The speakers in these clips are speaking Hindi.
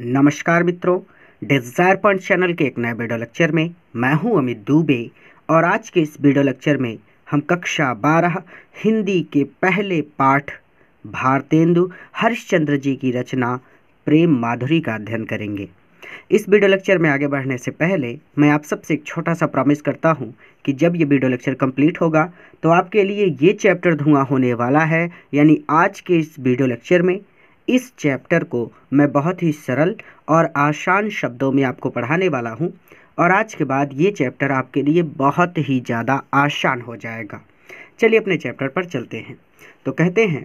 नमस्कार मित्रों डिजायर पॉइंट चैनल के एक नए वीडियो लेक्चर में मैं हूं अमित दुबे और आज के इस वीडियो लेक्चर में हम कक्षा बारह हिंदी के पहले पाठ भारतेंदु हरिश्चंद्र जी की रचना प्रेम माधुरी का अध्ययन करेंगे इस वीडियो लेक्चर में आगे बढ़ने से पहले मैं आप सबसे एक छोटा सा प्रॉमिस करता हूँ कि जब ये वीडियो लेक्चर कंप्लीट होगा तो आपके लिए ये चैप्टर धुआं होने वाला है यानी आज के इस वीडियो लेक्चर में इस चैप्टर को मैं बहुत ही सरल और आसान शब्दों में आपको पढ़ाने वाला हूँ और आज के बाद ये चैप्टर आपके लिए बहुत ही ज़्यादा आसान हो जाएगा चलिए अपने चैप्टर पर चलते हैं तो कहते हैं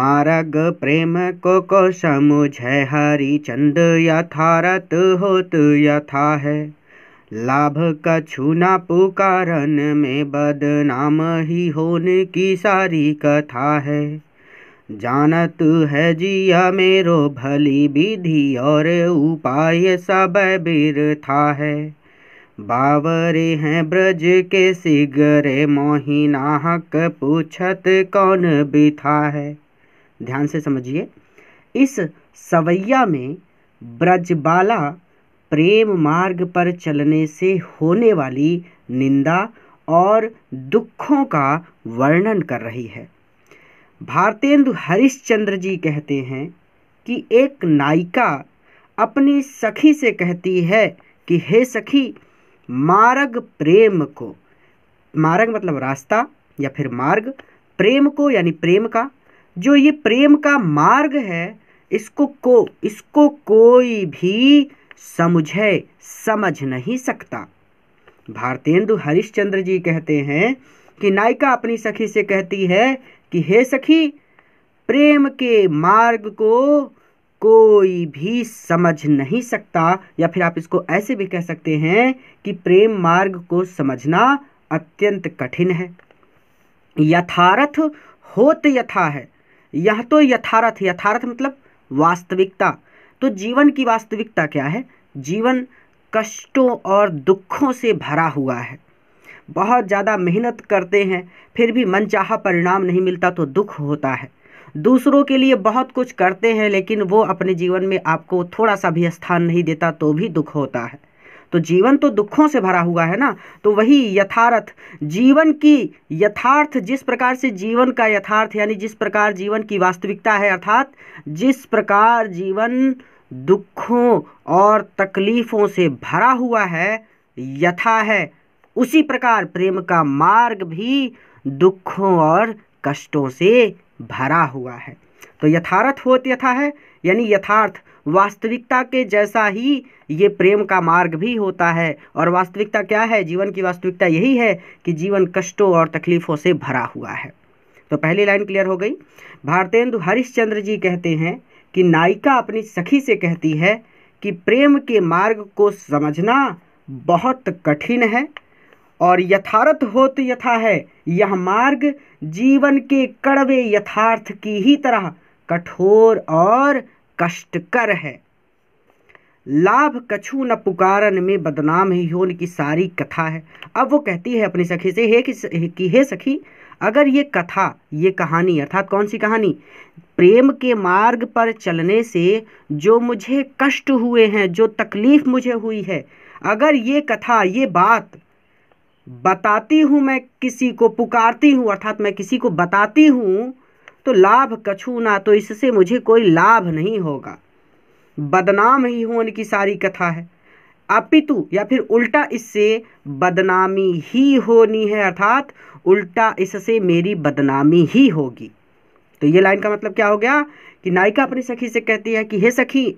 मारग प्रेम को को हरी चंद यथारत होत यथा है लाभ का छूना पुकारन में बदनाम ही होने की सारी कथा है जानत है जिया मेरो भली विधि और उपाय सब था है बावरे हैं ब्रज के सिगरे मोहिना हक पूछत कौन बिथा है ध्यान से समझिए इस सवैया में ब्रजबाला प्रेम मार्ग पर चलने से होने वाली निंदा और दुखों का वर्णन कर रही है भारतेंदु हरिश्चंद्र जी कहते हैं कि एक नायिका अपनी सखी से कहती है कि हे सखी मार्ग प्रेम को मार्ग मतलब रास्ता या फिर मार्ग प्रेम को यानी प्रेम का जो ये प्रेम का मार्ग है इसको को इसको कोई भी समझे समझ नहीं सकता भारतेंदु हरिश्चंद्र जी कहते हैं कि नायिका अपनी सखी से कहती है कि हे सखी प्रेम के मार्ग को कोई भी समझ नहीं सकता या फिर आप इसको ऐसे भी कह सकते हैं कि प्रेम मार्ग को समझना अत्यंत कठिन है यथारथ होत यथा है यह तो यथारथ यथारथ मतलब वास्तविकता तो जीवन की वास्तविकता क्या है जीवन कष्टों और दुखों से भरा हुआ है बहुत ज़्यादा मेहनत करते हैं फिर भी मनचाहा परिणाम नहीं मिलता तो दुख होता है दूसरों के लिए बहुत कुछ करते हैं लेकिन वो अपने जीवन में आपको थोड़ा सा भी स्थान नहीं देता तो भी दुख होता है तो जीवन तो दुखों से भरा हुआ है ना तो वही यथार्थ जीवन की यथार्थ जिस प्रकार से जीवन का यथार्थ यानी जिस प्रकार जीवन की वास्तविकता है अर्थात जिस प्रकार जीवन दुखों और तकलीफ़ों से भरा हुआ है यथा है उसी प्रकार प्रेम का मार्ग भी दुखों और कष्टों से भरा हुआ है तो यथार्थ होत यथा है यानी यथार्थ वास्तविकता के जैसा ही ये प्रेम का मार्ग भी होता है और वास्तविकता क्या है जीवन की वास्तविकता यही है कि जीवन कष्टों और तकलीफ़ों से भरा हुआ है तो पहली लाइन क्लियर हो गई भारतेंदु हरिश्चंद्र जी कहते हैं कि नायिका अपनी सखी से कहती है कि प्रेम के मार्ग को समझना बहुत कठिन है और हो होत यथा है यह मार्ग जीवन के कड़वे यथार्थ की ही तरह कठोर और कष्टकर है लाभ कछु न पुकारन में बदनाम ही हो की सारी कथा है अब वो कहती है अपनी सखी से हे कि हे सखी अगर ये कथा ये कहानी अर्थात कौन सी कहानी प्रेम के मार्ग पर चलने से जो मुझे कष्ट हुए हैं जो तकलीफ़ मुझे हुई है अगर ये कथा ये बात बताती हूँ मैं किसी को पुकारती हूँ अर्थात मैं किसी को बताती हूँ तो लाभ कछू ना तो इससे मुझे कोई लाभ नहीं होगा बदनाम ही होने की सारी कथा है अपितु या फिर उल्टा इससे बदनामी ही होनी है अर्थात उल्टा इससे मेरी बदनामी ही होगी तो ये लाइन का मतलब क्या हो गया कि नायिका अपनी सखी से कहती है कि हे सखी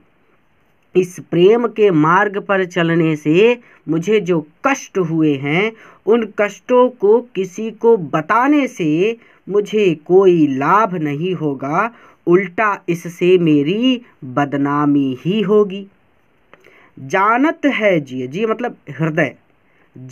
इस प्रेम के मार्ग पर चलने से मुझे जो कष्ट हुए हैं उन कष्टों को किसी को बताने से मुझे कोई लाभ नहीं होगा उल्टा इससे मेरी बदनामी ही होगी जानत है जी जी मतलब हृदय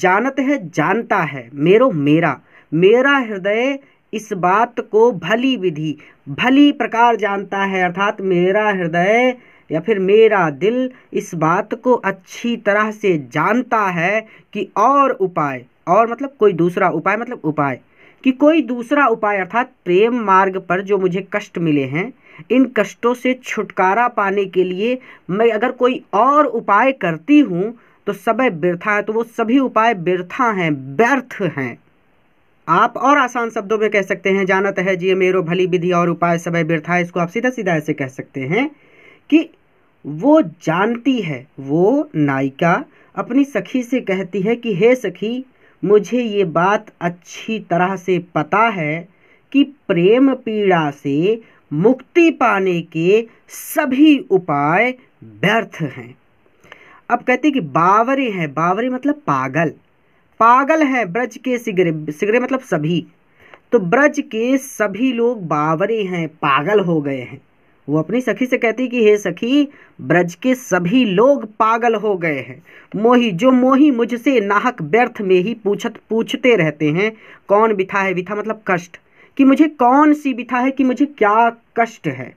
जानत है जानता है मेरो मेरा मेरा हृदय इस बात को भली विधि भली प्रकार जानता है अर्थात मेरा हृदय या फिर मेरा दिल इस बात को अच्छी तरह से जानता है कि और उपाय और मतलब कोई दूसरा उपाय मतलब उपाय कि कोई दूसरा उपाय अर्थात प्रेम मार्ग पर जो मुझे कष्ट मिले हैं इन कष्टों से छुटकारा पाने के लिए मैं अगर कोई और उपाय करती हूँ तो सब व्यर्था है तो वो सभी उपाय व्यर्था हैं व्यर्थ हैं आप और आसान शब्दों में कह सकते हैं जानत है जी मेरो भली विधि और उपाय सब व्यर्था है इसको आप सीधा सीधा ऐसे कह सकते हैं कि वो जानती है वो नायिका अपनी सखी से कहती है कि हे सखी मुझे ये बात अच्छी तरह से पता है कि प्रेम पीड़ा से मुक्ति पाने के सभी उपाय व्यर्थ हैं अब कहते कि बावरे हैं बावरे मतलब पागल पागल हैं ब्रज के सिगरे सिगरे मतलब सभी तो ब्रज के सभी लोग बावरे हैं पागल हो गए हैं वो अपनी सखी से कहती कि हे सखी ब्रज के सभी लोग पागल हो गए हैं मोही जो मोही मुझसे नाहक व्यर्थ में ही पूछत पूछते रहते हैं कौन बिथा है बिथा मतलब कष्ट कि मुझे कौन सी बिथा है कि मुझे क्या कष्ट है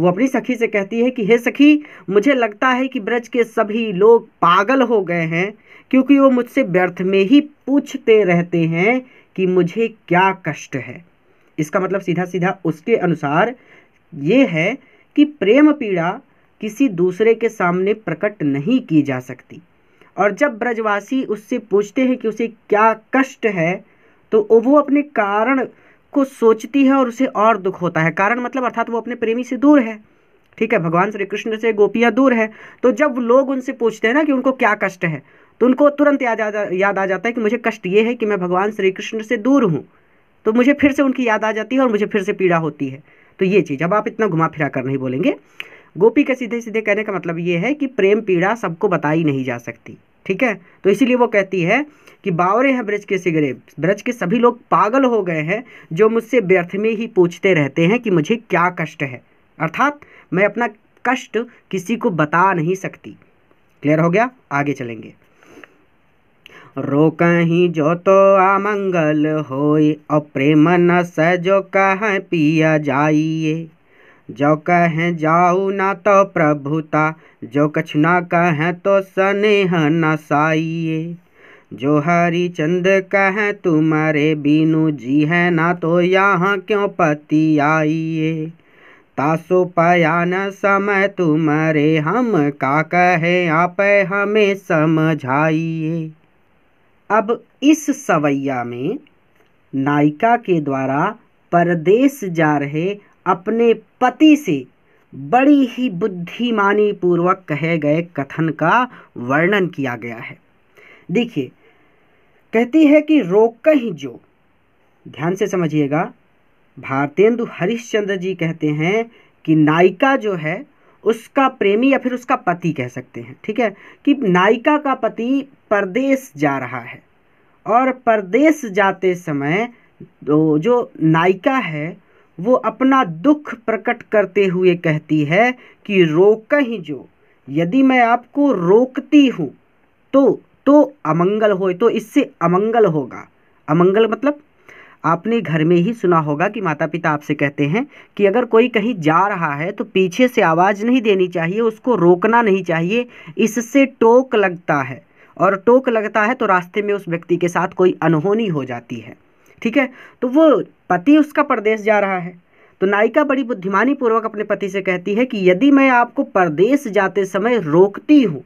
वो अपनी सखी से कहती है कि हे सखी मुझे लगता है कि ब्रज के सभी लोग पागल हो गए हैं क्योंकि वो मुझसे व्यर्थ में ही पूछते रहते हैं कि मुझे क्या कष्ट है इसका मतलब सीधा सीधा उसके अनुसार ये है कि प्रेम पीड़ा किसी दूसरे के सामने प्रकट नहीं की जा सकती और जब ब्रजवासी उससे पूछते हैं कि उसे क्या कष्ट है तो वो अपने कारण को सोचती है और उसे और दुख होता है कारण मतलब अर्थात वो अपने प्रेमी से दूर है ठीक है भगवान श्री कृष्ण से गोपियाँ दूर है तो जब लोग उनसे पूछते हैं ना कि उनको क्या कष्ट है तो उनको तुरंत याद आ जा याद आ जाता है कि मुझे कष्ट ये है कि मैं भगवान श्री कृष्ण से दूर हूँ तो मुझे फिर से उनकी याद आ जाती है और मुझे फिर से पीड़ा होती है तो ये चीज़ अब आप इतना घुमा फिरा कर नहीं बोलेंगे गोपी के सीधे सीधे कहने का मतलब ये है कि प्रेम पीड़ा सबको बताई नहीं जा सकती ठीक है तो इसीलिए वो कहती है कि बावरे हैं ब्रज के सिगरे ब्रज के सभी लोग पागल हो गए हैं जो मुझसे व्यर्थ में ही पूछते रहते हैं कि मुझे क्या कष्ट है अर्थात मैं अपना कष्ट किसी को बता नहीं सकती क्लियर हो गया आगे चलेंगे रो जो तो अमंगल होय और प्रेम न स जो कहें पिया जाइए जो कहें जाऊ ना तो प्रभुता जो कछ ना कहें तो स्नेह न साइए जो हरी चंद कहें तुम्हारे बीनू जी है ना तो यहाँ क्यों पति आइए तासो पयान समय तुम्हारे हम का कहे आप हमें समझाइए अब इस सवैया में नायिका के द्वारा परदेश जा रहे अपने पति से बड़ी ही बुद्धिमानी पूर्वक कहे गए कथन का वर्णन किया गया है देखिए कहती है कि रोक ही जो ध्यान से समझिएगा भारतेंदु हरिश्चंद्र जी कहते हैं कि नायिका जो है उसका प्रेमी या फिर उसका पति कह सकते हैं ठीक है कि नायिका का पति परदेश जा रहा है और परदेश जाते समय जो नायिका है वो अपना दुख प्रकट करते हुए कहती है कि रोक ही जो यदि मैं आपको रोकती हूँ तो तो अमंगल हो तो इससे अमंगल होगा अमंगल मतलब आपने घर में ही सुना होगा कि माता पिता आपसे कहते हैं कि अगर कोई कहीं जा रहा है तो पीछे से आवाज़ नहीं देनी चाहिए उसको रोकना नहीं चाहिए इससे टोक लगता है और टोक लगता है तो रास्ते में उस व्यक्ति के साथ कोई अनहोनी हो जाती है ठीक है तो वो पति उसका परदेश जा रहा है तो नायिका बड़ी बुद्धिमानी पूर्वक अपने पति से कहती है कि यदि मैं आपको परदेश जाते समय रोकती हूँ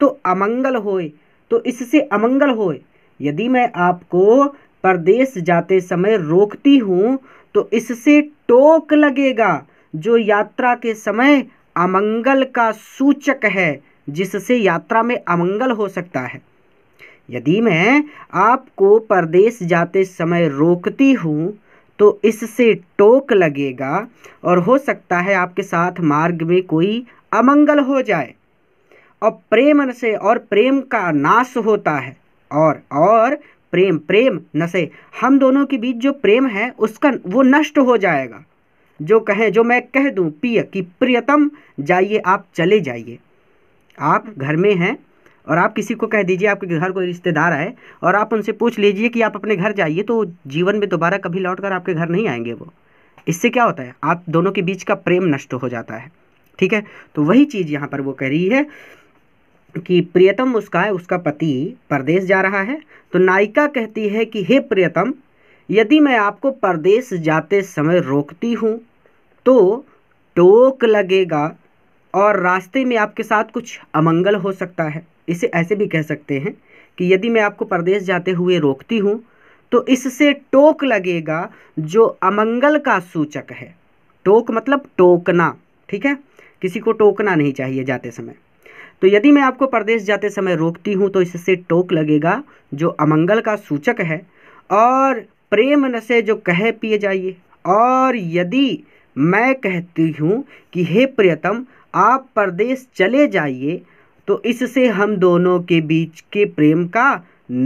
तो अमंगल होए तो इससे अमंगल होए यदि मैं आपको परदेश जाते समय रोकती हूँ तो इससे टोक लगेगा जो यात्रा के समय अमंगल का सूचक है जिससे यात्रा में अमंगल हो सकता है यदि मैं आपको परदेश जाते समय रोकती हूँ तो इससे टोक लगेगा और हो सकता है आपके साथ मार्ग में कोई अमंगल हो जाए और प्रेम से और प्रेम का नाश होता है और और प्रेम प्रेम नशे हम दोनों के बीच जो प्रेम है उसका वो नष्ट हो जाएगा जो कहें जो मैं कह दूं पिय कि प्रियतम जाइए आप चले जाइए आप घर में हैं और आप किसी को कह दीजिए आपके घर कोई रिश्तेदार आए और आप उनसे पूछ लीजिए कि आप अपने घर जाइए तो जीवन में दोबारा कभी लौट कर आपके घर नहीं आएंगे वो इससे क्या होता है आप दोनों के बीच का प्रेम नष्ट हो जाता है ठीक है तो वही चीज़ यहाँ पर वो कह रही है कि प्रियतम उसका है उसका पति परदेश जा रहा है तो नायिका कहती है कि हे प्रियतम यदि मैं आपको परदेश जाते समय रोकती हूँ तो टोक लगेगा और रास्ते में आपके साथ कुछ अमंगल हो सकता है इसे ऐसे भी कह सकते हैं कि यदि मैं आपको परदेश जाते हुए रोकती हूँ तो इससे टोक लगेगा जो अमंगल का सूचक है टोक मतलब टोकना ठीक है किसी को टोकना नहीं चाहिए जाते समय तो यदि मैं आपको प्रदेश जाते समय रोकती हूँ तो इससे टोक लगेगा जो अमंगल का सूचक है और प्रेम नशे जो कहे पिए जाइए और यदि मैं कहती हूँ कि हे प्रियतम आप परदेश चले जाइए तो इससे हम दोनों के बीच के प्रेम का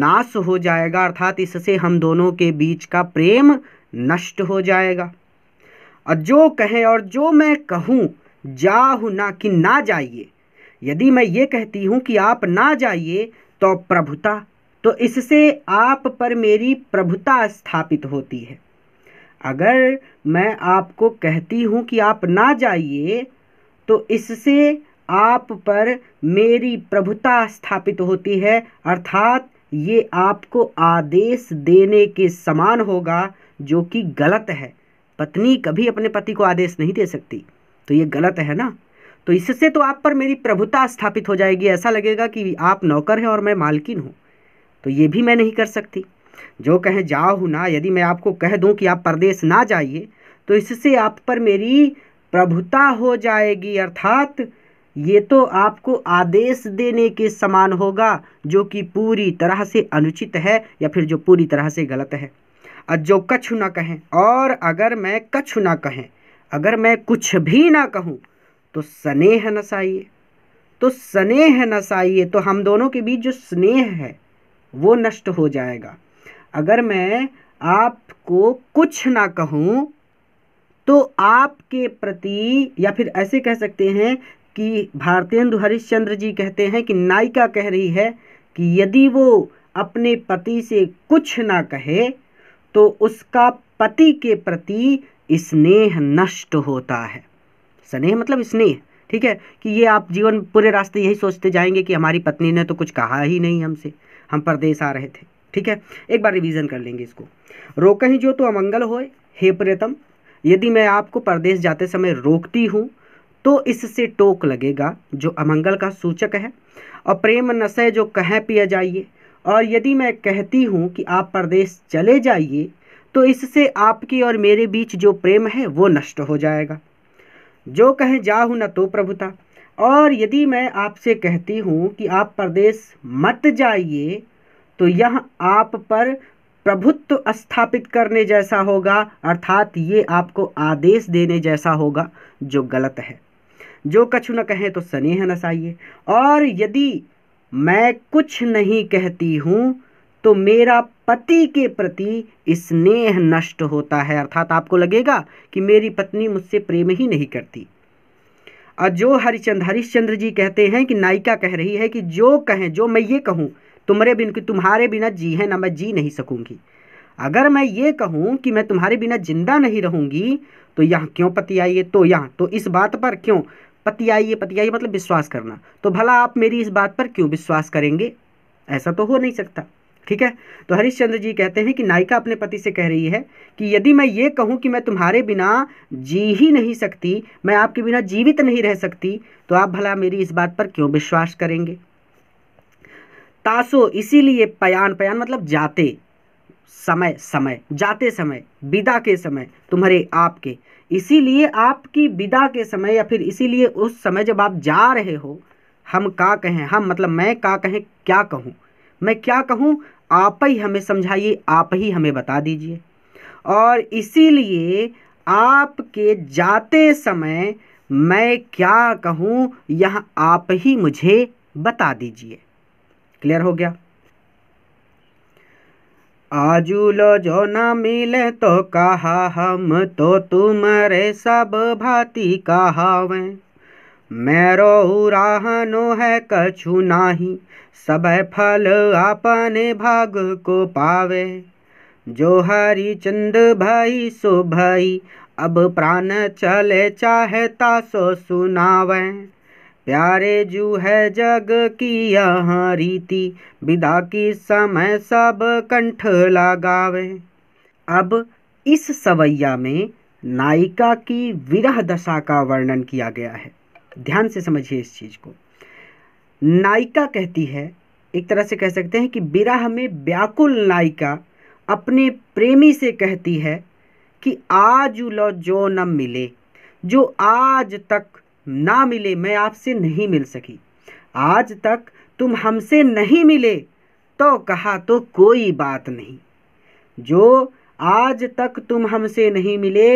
नाश हो जाएगा अर्थात इससे हम दोनों के बीच का प्रेम नष्ट हो जाएगा और जो कहे और जो मैं कहूँ जाहु ना कि ना जाइए यदि मैं ये कहती हूँ कि आप ना जाइए तो प्रभुता तो इससे आप पर मेरी प्रभुता स्थापित होती है अगर मैं आपको कहती हूँ कि आप ना जाइए तो इससे आप पर मेरी प्रभुता स्थापित होती है अर्थात ये आपको आदेश देने के समान होगा जो कि गलत है पत्नी कभी अपने पति को आदेश नहीं दे सकती तो ये गलत है ना तो इससे तो आप पर मेरी प्रभुता स्थापित हो जाएगी ऐसा लगेगा कि आप नौकर हैं और मैं मालकिन हूँ तो ये भी मैं नहीं कर सकती जो कहें जाओ ना यदि मैं आपको कह दूँ कि आप परदेश ना जाइए तो इससे आप पर मेरी प्रभुता हो जाएगी अर्थात ये तो आपको आदेश देने के समान होगा जो कि पूरी तरह से अनुचित है या फिर जो पूरी तरह से गलत है और जो कछु ना कहें और अगर मैं कछु ना कहें अगर मैं कुछ भी ना कहूँ तो स्नेह नसाइए तो स्नेह नसाइए तो हम दोनों के बीच जो स्नेह है वो नष्ट हो जाएगा अगर मैं आपको कुछ ना कहूँ तो आपके प्रति या फिर ऐसे कह सकते हैं कि भारतेंदु हरिश्चंद्र जी कहते हैं कि नायिका कह रही है कि यदि वो अपने पति से कुछ ना कहे तो उसका पति के प्रति स्नेह नष्ट होता है स्नेह मतलब स्नेह ठीक है कि ये आप जीवन पूरे रास्ते यही सोचते जाएंगे कि हमारी पत्नी ने तो कुछ कहा ही नहीं हमसे हम परदेश आ रहे थे ठीक है एक बार रिवीजन कर लेंगे इसको रोक ही जो तो अमंगल होए हे प्रियतम यदि मैं आपको परदेश जाते समय रोकती हूँ तो इससे टोक लगेगा जो अमंगल का सूचक है और प्रेम नशे जो कहें पिया जाइए और यदि मैं कहती हूँ कि आप परदेश चले जाइए तो इससे आपकी और मेरे बीच जो प्रेम है वो नष्ट हो जाएगा जो कहें जाहु न तो प्रभुता और यदि मैं आपसे कहती हूँ कि आप प्रदेश मत जाइए तो यह आप पर प्रभुत्व स्थापित करने जैसा होगा अर्थात ये आपको आदेश देने जैसा होगा जो गलत है जो कछु न कहें तो स्नेह नसाइए और यदि मैं कुछ नहीं कहती हूँ तो मेरा पति के प्रति स्नेह नष्ट होता है अर्थात आपको लगेगा कि मेरी पत्नी मुझसे प्रेम ही नहीं करती और जो हरिचंद हरिश्चंद्र जी कहते हैं कि नायिका कह रही है कि जो कहें जो मैं ये कहूँ तुम्हारे बिन तुम्हारे बिना जी है ना मैं जी नहीं सकूंगी अगर मैं ये कहूँ कि मैं तुम्हारे बिना जिंदा नहीं रहूंगी तो यहाँ क्यों पति आइए तो यहाँ तो इस बात पर क्यों पति आइए पति आइए मतलब विश्वास करना तो भला आप मेरी इस बात पर क्यों विश्वास करेंगे ऐसा तो हो नहीं सकता ठीक है तो हरिश्चंद्र जी कहते हैं कि नायिका अपने पति से कह रही है कि यदि मैं ये कहूँ कि मैं तुम्हारे बिना जी ही नहीं सकती मैं आपके बिना जीवित नहीं रह सकती तो आप भला मेरी इस बात पर क्यों विश्वास करेंगे तासो इसीलिए पयान पयान मतलब जाते समय समय जाते समय विदा के समय तुम्हारे आपके इसीलिए आपकी विदा के समय या फिर इसीलिए उस समय जब आप जा रहे हो हम का कहें हम मतलब मैं का कहें क्या कहूँ मैं क्या कहूँ आप ही हमें समझाइए आप ही हमें बता दीजिए और इसीलिए आपके जाते समय मैं क्या कहूँ यह आप ही मुझे बता दीजिए क्लियर हो गया आजू लो जो ना मिले तो कहा हम तो तुम्हारे सब भाती कहावें मेरो राहनो है कछु नाही सब फल अपने भाग को पावे जो हरि चंद भई सो भई अब प्राण चले चाहे सो सुनावे प्यारे जू है जग की यह रीति विदा की समय सब कंठ लगावे अब इस सवैया में नायिका की विरह दशा का वर्णन किया गया है ध्यान से समझिए इस चीज़ को नायिका कहती है एक तरह से कह सकते हैं कि बिरह में व्याकुल नायिका अपने प्रेमी से कहती है कि आज लो जो न मिले जो आज तक ना मिले मैं आपसे नहीं मिल सकी आज तक तुम हमसे नहीं मिले तो कहा तो कोई बात नहीं जो आज तक तुम हमसे नहीं मिले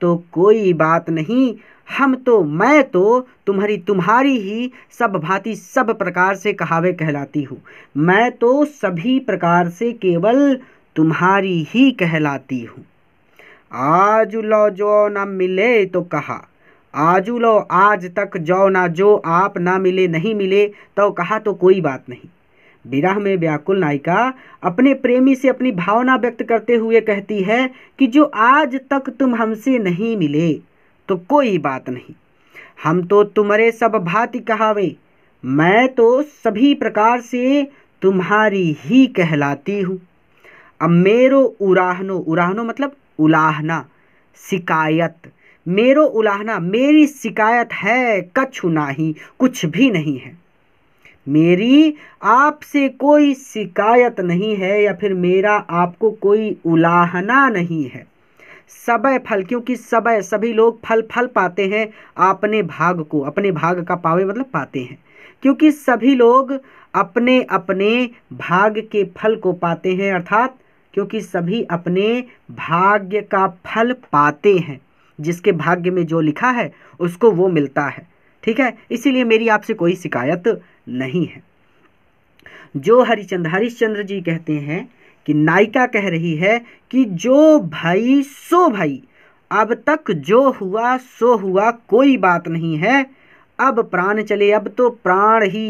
तो कोई बात नहीं हम तो मैं तो तुम्हारी तुम्हारी ही सब भांति सब प्रकार से कहावे कहलाती हूँ मैं तो सभी प्रकार से केवल तुम्हारी ही कहलाती हूँ आज लो जो ना मिले तो कहा आज लो आज तक जो ना जो आप ना मिले नहीं मिले तो कहा तो कोई बात नहीं विराह में व्याकुल नायिका अपने प्रेमी से अपनी भावना व्यक्त करते हुए कहती है कि जो आज तक तुम हमसे नहीं मिले तो कोई बात नहीं हम तो तुम्हारे सब भांति कहावे मैं तो सभी प्रकार से तुम्हारी ही कहलाती हूँ अब मेरो उराहनो उराहनो मतलब उलाहना शिकायत मेरो उलाहना मेरी शिकायत है कछु नाही कुछ भी नहीं है मेरी आपसे कोई शिकायत नहीं है या फिर मेरा आपको कोई उलाहना नहीं है सबय फल क्योंकि सबय सभी लोग फल फल पाते हैं अपने भाग को अपने भाग का पावे मतलब पाते हैं क्योंकि सभी लोग अपने अपने भाग के फल को पाते हैं अर्थात क्योंकि सभी अपने भाग्य का फल पाते हैं जिसके भाग्य में जो लिखा है उसको वो मिलता है ठीक है इसीलिए मेरी आपसे कोई शिकायत नहीं है जो हरिचंद हरिश्चंद्र जी कहते हैं कि नायिका कह रही है कि जो भाई सो भाई अब तक जो हुआ सो हुआ कोई बात नहीं है अब प्राण चले अब तो प्राण ही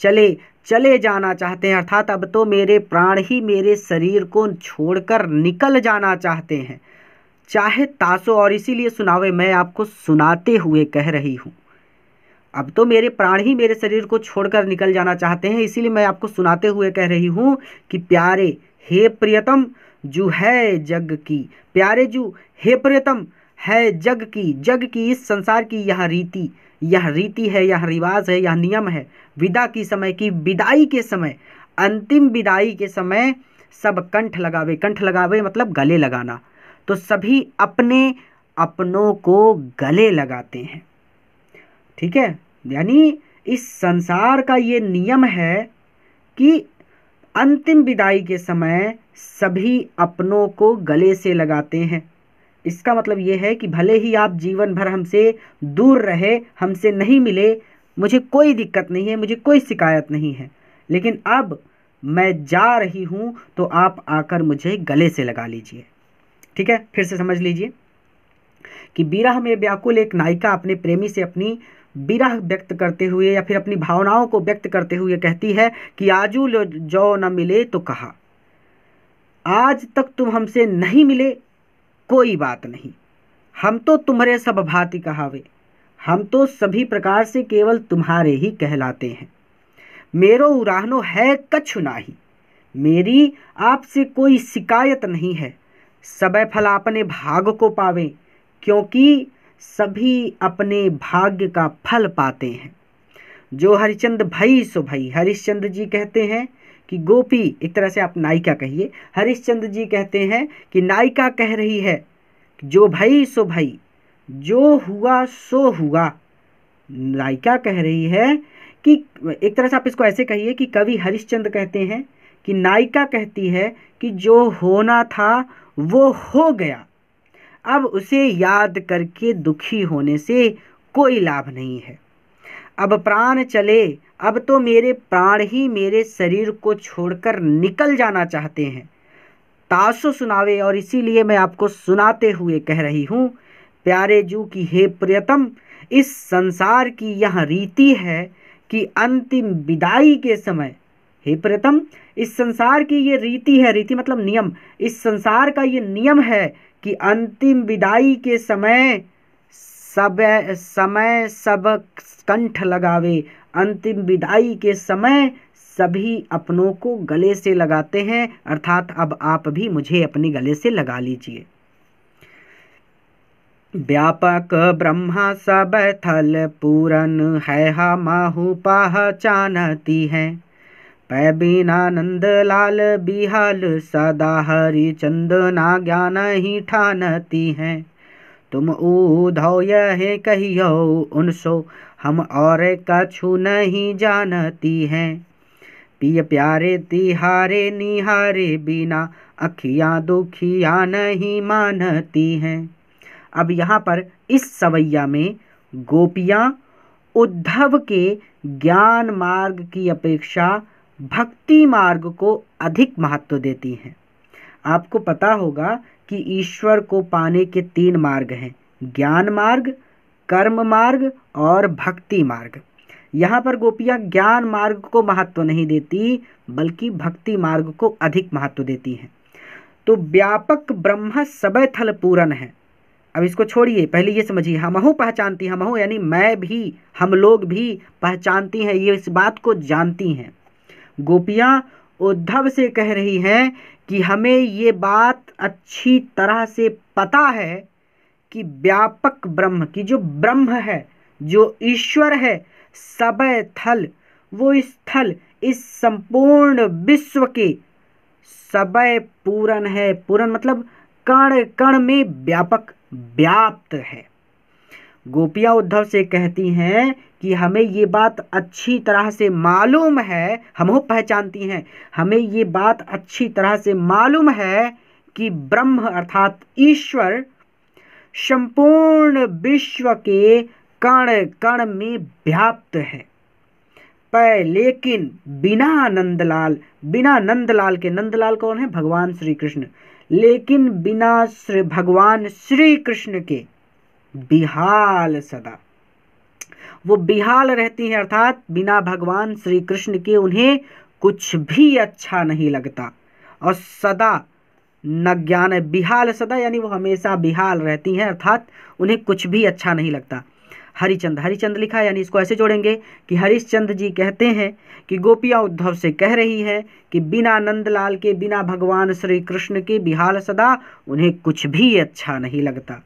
चले चले जाना चाहते हैं अर्थात अब तो मेरे प्राण ही मेरे शरीर को छोड़कर निकल जाना चाहते हैं चाहे तासो और इसीलिए सुनावे मैं आपको सुनाते हुए कह रही हूँ अब तो मेरे प्राण ही मेरे शरीर को छोड़कर निकल जाना चाहते हैं इसीलिए मैं आपको सुनाते हुए कह रही हूँ कि प्यारे हे प्रियतम जू है जग की प्यारे जू हे प्रियतम है जग की जग की इस संसार की यह रीति यह रीति है यह रिवाज है यह नियम है विदा की समय की विदाई के समय अंतिम विदाई के समय सब कंठ लगावे कंठ लगावे मतलब गले लगाना तो सभी अपने अपनों को गले लगाते हैं ठीक है यानी इस संसार का ये नियम है कि अंतिम विदाई के समय सभी अपनों को गले से लगाते हैं इसका मतलब ये है कि भले ही आप जीवन भर हमसे दूर रहे हमसे नहीं मिले मुझे कोई दिक्कत नहीं है मुझे कोई शिकायत नहीं है लेकिन अब मैं जा रही हूँ तो आप आकर मुझे गले से लगा लीजिए ठीक है फिर से समझ लीजिए कि बीरा में व्याकुल एक नायिका अपने प्रेमी से अपनी विरह व्यक्त करते हुए या फिर अपनी भावनाओं को व्यक्त करते हुए कहती है कि आजू जो न मिले तो कहा आज तक तुम हमसे नहीं मिले कोई बात नहीं हम तो तुम्हारे सब भांति कहावे हम तो सभी प्रकार से केवल तुम्हारे ही कहलाते हैं मेरो उराहनो है कछु नाही मेरी आपसे कोई शिकायत नहीं है सब फल अपने भाग को पावे क्योंकि सभी अपने भाग्य का फल पाते हैं जो हरिचंद भई सो भई हरिश्चंद्र जी कहते हैं कि गोपी एक तरह से आप नायिका कहिए हरिश्चंद्र जी कहते हैं कि नायिका कह रही है जो भई सो भई जो हुआ सो हुआ नायिका कह रही है कि एक तरह से आप इसको ऐसे कहिए कि कवि हरिश्चंद कहते हैं कि नायिका कहती है कि जो होना था वो हो गया अब उसे याद करके दुखी होने से कोई लाभ नहीं है अब प्राण चले अब तो मेरे प्राण ही मेरे शरीर को छोड़कर निकल जाना चाहते हैं ताशो सुनावे और इसीलिए मैं आपको सुनाते हुए कह रही हूँ प्यारे जू की हे प्रियतम इस संसार की यह रीति है कि अंतिम विदाई के समय हे प्रियतम इस संसार की ये रीति है रीति मतलब नियम इस संसार का ये नियम है कि अंतिम विदाई के समय सब समय सब कंठ लगावे अंतिम विदाई के समय सभी अपनों को गले से लगाते हैं अर्थात अब आप भी मुझे अपने गले से लगा लीजिए व्यापक ब्रह्मा सब थल पूरन है हाँ माहू पहचानती है नंद लाल बिहाल सदा हरि चंदना ज्ञान ही ठानती हैं तुम ऊधो यह कहियो उनसो हम और कछु नहीं जानती हैं पिय प्यारे तिहारे निहारे बिना अखियाँ दुखिया नहीं मानती हैं अब यहाँ पर इस सवैया में गोपियाँ उद्धव के ज्ञान मार्ग की अपेक्षा भक्ति मार्ग को अधिक महत्व देती हैं आपको पता होगा कि ईश्वर को पाने के तीन मार्ग हैं ज्ञान मार्ग कर्म मार्ग और भक्ति मार्ग यहाँ पर गोपियाँ ज्ञान मार्ग को महत्व नहीं देती बल्कि भक्ति मार्ग को अधिक महत्व देती हैं तो व्यापक ब्रह्म सबय थल पूरन है अब इसको छोड़िए पहले ये समझिए हमहू पहचानती हमहू यानी मैं भी हम लोग भी पहचानती हैं ये इस बात को जानती हैं गोपियाँ उद्धव से कह रही हैं कि हमें ये बात अच्छी तरह से पता है कि व्यापक ब्रह्म की जो ब्रह्म है जो ईश्वर है सबय थल वो स्थल इस, इस संपूर्ण विश्व के सबय पूरन है पूरन मतलब कण कण में व्यापक व्याप्त है गोपिया उद्धव से कहती हैं कि हमें ये बात अच्छी तरह से मालूम है हम पहचानती हैं हमें ये बात अच्छी तरह से मालूम है कि ब्रह्म अर्थात ईश्वर संपूर्ण विश्व के कण कण में व्याप्त है पर लेकिन बिना नंदलाल बिना नंदलाल के नंदलाल कौन है भगवान श्री कृष्ण लेकिन बिना श्री भगवान श्री कृष्ण के बिहाल सदा वो बिहाल रहती है अर्थात बिना भगवान श्री कृष्ण के उन्हें कुछ भी अच्छा नहीं लगता और सदा न ज्ञान बिहाल सदा यानी वो हमेशा बिहाल रहती हैं अर्थात उन्हें कुछ भी अच्छा नहीं लगता हरिचंद हरिचंद लिखा यानी इसको ऐसे जोड़ेंगे कि हरिश्चंद जी कहते हैं कि गोपिया उद्धव से कह रही है कि बिना नंदलाल के बिना भगवान श्री कृष्ण के बिहाल सदा उन्हें कुछ भी अच्छा नहीं लगता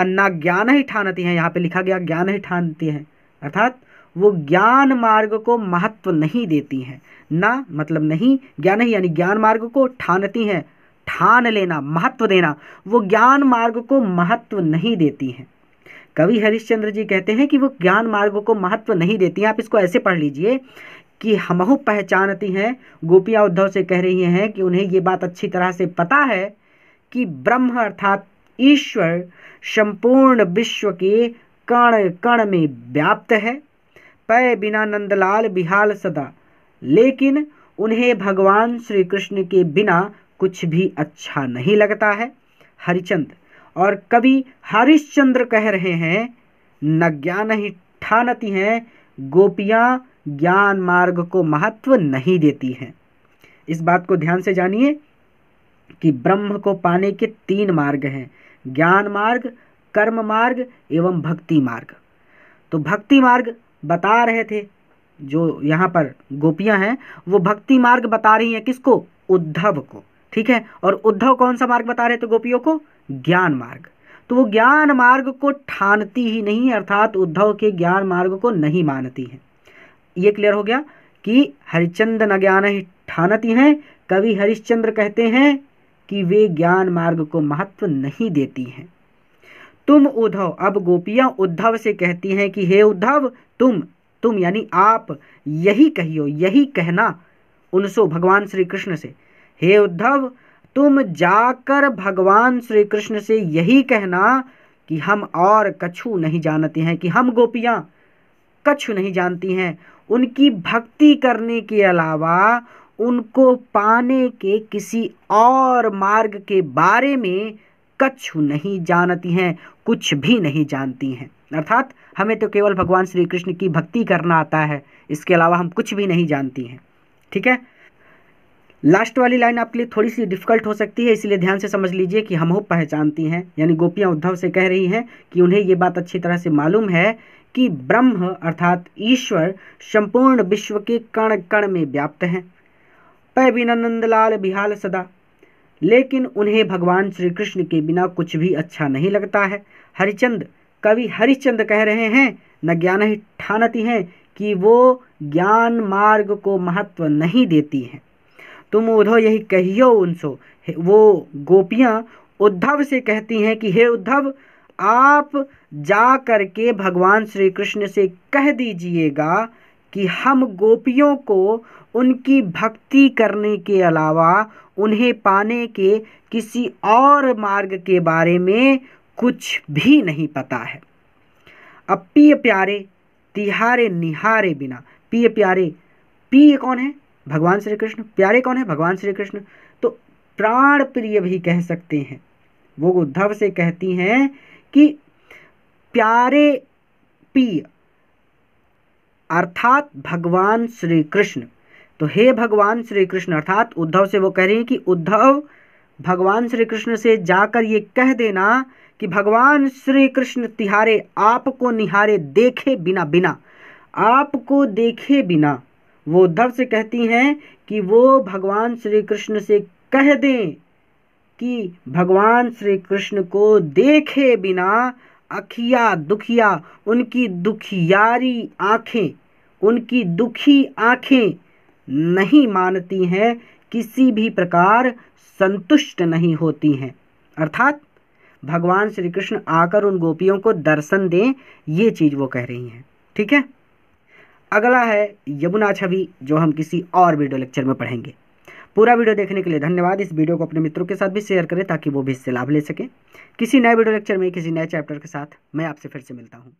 अन्ना ज्ञान ही ठानती हैं यहाँ पे लिखा गया ज्ञान ही ठानती हैं अर्थात वो ज्ञान मार्ग को महत्व नहीं देती हैं ना मतलब नहीं ज्ञान ही यानी ज्ञान मार्ग को ठानती हैं ठान लेना महत्व देना वो ज्ञान मार्ग को महत्व नहीं देती हैं कवि हरिश्चंद्र जी कहते हैं कि वो ज्ञान मार्ग को महत्व नहीं देती हैं आप इसको ऐसे पढ़ लीजिए कि हमहू पहचानती हैं गोपिया उद्धव से कह रही हैं कि उन्हें ये बात अच्छी तरह से पता है कि ब्रह्म अर्थात ईश्वर संपूर्ण विश्व के कण कण में व्याप्त है पै बिना नंदलाल बिहाल सदा लेकिन उन्हें भगवान श्री कृष्ण के बिना कुछ भी अच्छा नहीं लगता है हरिचंद और कवि हरिश्चंद्र कह रहे हैं न ज्ञान ही ठानती हैं गोपियाँ ज्ञान मार्ग को महत्व नहीं देती हैं इस बात को ध्यान से जानिए कि ब्रह्म को पाने के तीन मार्ग हैं ज्ञान मार्ग कर्म मार्ग एवं भक्ति मार्ग तो भक्ति मार्ग बता रहे थे जो यहाँ पर गोपियाँ हैं वो भक्ति मार्ग बता रही हैं किसको उद्धव को ठीक है और उद्धव कौन सा मार्ग बता रहे थे गोपियों को ज्ञान मार्ग तो वो ज्ञान मार्ग को ठानती ही नहीं अर्थात उद्धव के ज्ञान मार्ग को नहीं मानती है ये क्लियर हो गया कि हरिचंद न ज्ञान ही ठानती हैं कवि हरिश्चंद्र कहते हैं कि वे ज्ञान मार्ग को महत्व नहीं देती हैं तुम उद्धव अब गोपियां उद्धव से कहती हैं कि हे उद्धव तुम तुम यानी आप यही कहियो यही कहना उनसो भगवान श्री कृष्ण से हे उद्धव तुम जाकर भगवान श्री कृष्ण से यही कहना कि हम और कछु नहीं जानते हैं कि हम गोपियां कछु नहीं जानती हैं उनकी भक्ति करने के अलावा उनको पाने के किसी और मार्ग के बारे में कछु नहीं जानती हैं कुछ भी नहीं जानती हैं अर्थात हमें तो केवल भगवान श्री कृष्ण की भक्ति करना आता है इसके अलावा हम कुछ भी नहीं जानती हैं ठीक है लास्ट वाली लाइन आपके लिए थोड़ी सी डिफिकल्ट हो सकती है इसलिए ध्यान से समझ लीजिए कि हम पहचानती हैं यानी गोपियां उद्धव से कह रही हैं कि उन्हें ये बात अच्छी तरह से मालूम है कि ब्रह्म अर्थात ईश्वर संपूर्ण विश्व के कण कण में व्याप्त हैं पै बिना बिहाल सदा लेकिन उन्हें भगवान श्री कृष्ण के बिना कुछ भी अच्छा नहीं लगता है हरिचंद कवि हरिचंद कह रहे हैं न ज्ञान ही ठानती हैं कि वो ज्ञान मार्ग को महत्व नहीं देती हैं तुम उधो यही कहियो उनसो वो गोपियाँ उद्धव से कहती हैं कि हे उद्धव आप जा करके भगवान श्री कृष्ण से कह दीजिएगा कि हम गोपियों को उनकी भक्ति करने के अलावा उन्हें पाने के किसी और मार्ग के बारे में कुछ भी नहीं पता है अब पिए प्यारे तिहारे निहारे बिना पिय प्यारे पिय कौन है भगवान श्री कृष्ण प्यारे कौन है भगवान श्री कृष्ण तो प्राण प्रिय भी कह सकते हैं वो उद्धव से कहती हैं कि प्यारे पिय अर्थात भगवान श्री कृष्ण तो हे भगवान श्री कृष्ण अर्थात उद्धव से वो कह रहे हैं कि उद्धव भगवान श्री कृष्ण से जाकर ये कह देना कि भगवान श्री कृष्ण तिहारे आपको निहारे देखे बिना बिना आपको देखे बिना वो उद्धव से कहती हैं कि वो भगवान श्री कृष्ण से कह दें कि भगवान श्री कृष्ण को देखे बिना अखिया दुखिया उनकी दुखियारी आँखें उनकी दुखी आँखें नहीं मानती हैं किसी भी प्रकार संतुष्ट नहीं होती हैं अर्थात भगवान श्री कृष्ण आकर उन गोपियों को दर्शन दें ये चीज़ वो कह रही हैं ठीक है अगला है यमुना छवि जो हम किसी और वीडियो लेक्चर में पढ़ेंगे पूरा वीडियो देखने के लिए धन्यवाद इस वीडियो को अपने मित्रों के साथ भी शेयर करें ताकि वो भी इससे लाभ ले सकें किसी नए वीडियो लेक्चर में किसी नए चैप्टर के साथ मैं आपसे फिर से मिलता हूँ